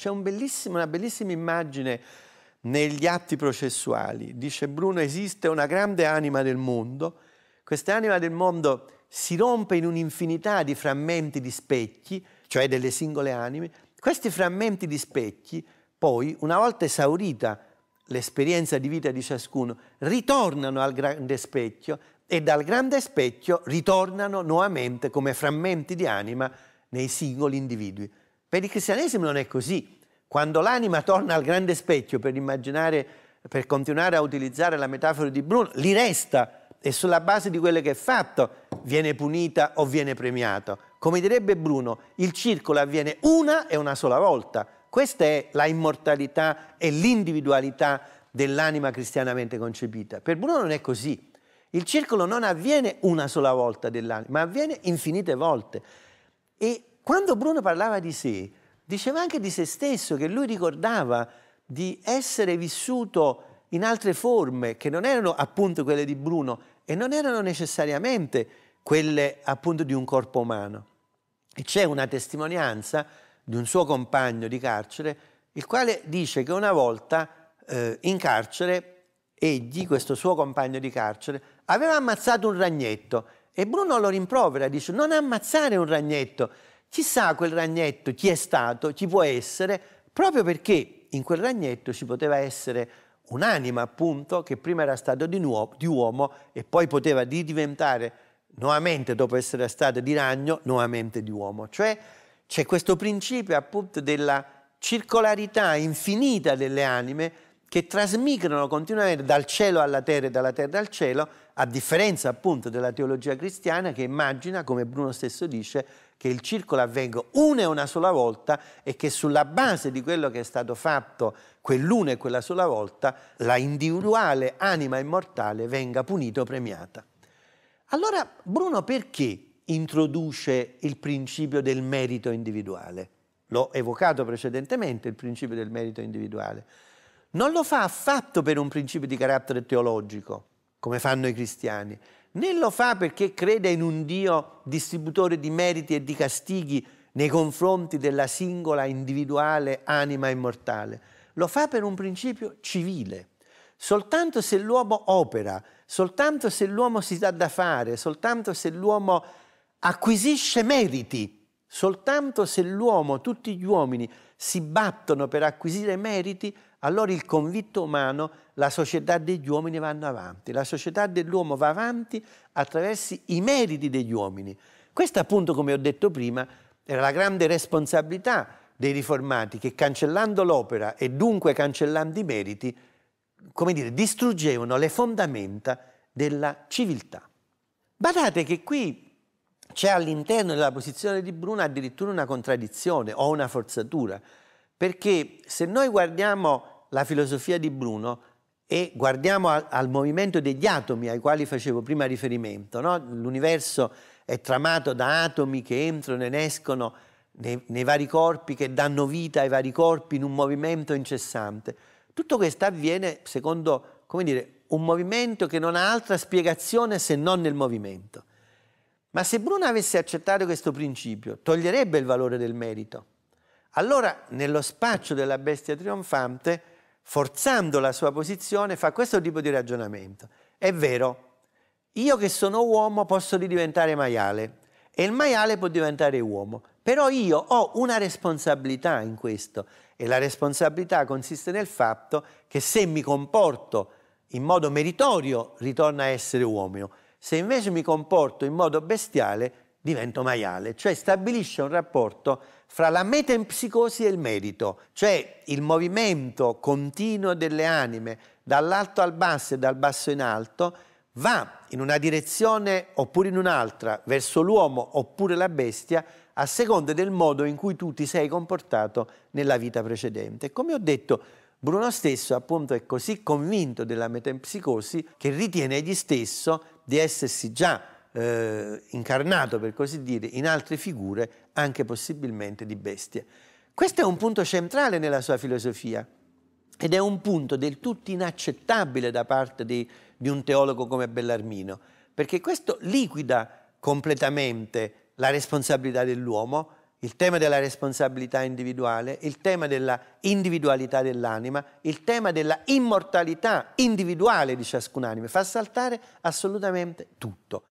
C'è un una bellissima immagine negli atti processuali. Dice Bruno, esiste una grande anima del mondo, questa anima del mondo si rompe in un'infinità di frammenti di specchi, cioè delle singole anime. Questi frammenti di specchi, poi, una volta esaurita l'esperienza di vita di ciascuno, ritornano al grande specchio e dal grande specchio ritornano nuovamente come frammenti di anima nei singoli individui. Per il cristianesimo non è così. Quando l'anima torna al grande specchio per immaginare, per continuare a utilizzare la metafora di Bruno, li resta e sulla base di quello che è fatto viene punita o viene premiato. Come direbbe Bruno, il circolo avviene una e una sola volta. Questa è la immortalità e l'individualità dell'anima cristianamente concepita. Per Bruno non è così. Il circolo non avviene una sola volta dell'anima, ma avviene infinite volte. E quando Bruno parlava di sé, diceva anche di se stesso che lui ricordava di essere vissuto in altre forme che non erano appunto quelle di Bruno e non erano necessariamente quelle appunto di un corpo umano. E c'è una testimonianza di un suo compagno di carcere, il quale dice che una volta eh, in carcere egli, questo suo compagno di carcere, aveva ammazzato un ragnetto e Bruno lo rimprovera, dice non ammazzare un ragnetto. Chissà quel ragnetto chi è stato, chi può essere, proprio perché in quel ragnetto ci poteva essere un'anima appunto che prima era stata di, nuovo, di uomo e poi poteva diventare nuovamente dopo essere stata di ragno, nuovamente di uomo. Cioè c'è questo principio appunto della circolarità infinita delle anime che trasmigrano continuamente dal cielo alla terra e dalla terra al cielo a differenza appunto della teologia cristiana che immagina, come Bruno stesso dice, che il circolo avvenga una e una sola volta e che sulla base di quello che è stato fatto quell'una e quella sola volta, la individuale anima immortale venga punita o premiata. Allora Bruno perché introduce il principio del merito individuale? L'ho evocato precedentemente, il principio del merito individuale. Non lo fa affatto per un principio di carattere teologico, come fanno i cristiani, né lo fa perché crede in un Dio distributore di meriti e di castighi nei confronti della singola individuale anima immortale. Lo fa per un principio civile. Soltanto se l'uomo opera, soltanto se l'uomo si dà da fare, soltanto se l'uomo acquisisce meriti Soltanto se l'uomo, tutti gli uomini, si battono per acquisire meriti, allora il convitto umano, la società degli uomini vanno avanti. La società dell'uomo va avanti attraverso i meriti degli uomini. Questa appunto, come ho detto prima, era la grande responsabilità dei riformati che cancellando l'opera e dunque cancellando i meriti, come dire, distruggevano le fondamenta della civiltà. Badate che qui c'è all'interno della posizione di Bruna addirittura una contraddizione o una forzatura, perché se noi guardiamo la filosofia di Bruno e guardiamo al, al movimento degli atomi ai quali facevo prima riferimento, no? l'universo è tramato da atomi che entrano e escono nei, nei vari corpi, che danno vita ai vari corpi in un movimento incessante. Tutto questo avviene secondo, come dire, un movimento che non ha altra spiegazione se non nel movimento. Ma se Bruno avesse accettato questo principio, toglierebbe il valore del merito. Allora, nello spaccio della bestia trionfante, forzando la sua posizione, fa questo tipo di ragionamento. È vero, io che sono uomo posso ridiventare maiale e il maiale può diventare uomo, però io ho una responsabilità in questo e la responsabilità consiste nel fatto che se mi comporto in modo meritorio ritorno a essere uomo se invece mi comporto in modo bestiale, divento maiale, cioè stabilisce un rapporto fra la metempsicosi e il merito, cioè il movimento continuo delle anime dall'alto al basso e dal basso in alto va in una direzione oppure in un'altra, verso l'uomo oppure la bestia, a seconda del modo in cui tu ti sei comportato nella vita precedente. Come ho detto, Bruno stesso appunto è così convinto della metempsicosi che ritiene egli stesso di essersi già eh, incarnato, per così dire, in altre figure, anche possibilmente di bestie. Questo è un punto centrale nella sua filosofia ed è un punto del tutto inaccettabile da parte di, di un teologo come Bellarmino, perché questo liquida completamente la responsabilità dell'uomo, il tema della responsabilità individuale, il tema della individualità dell'anima, il tema della immortalità individuale di ciascun'anima, fa saltare assolutamente tutto.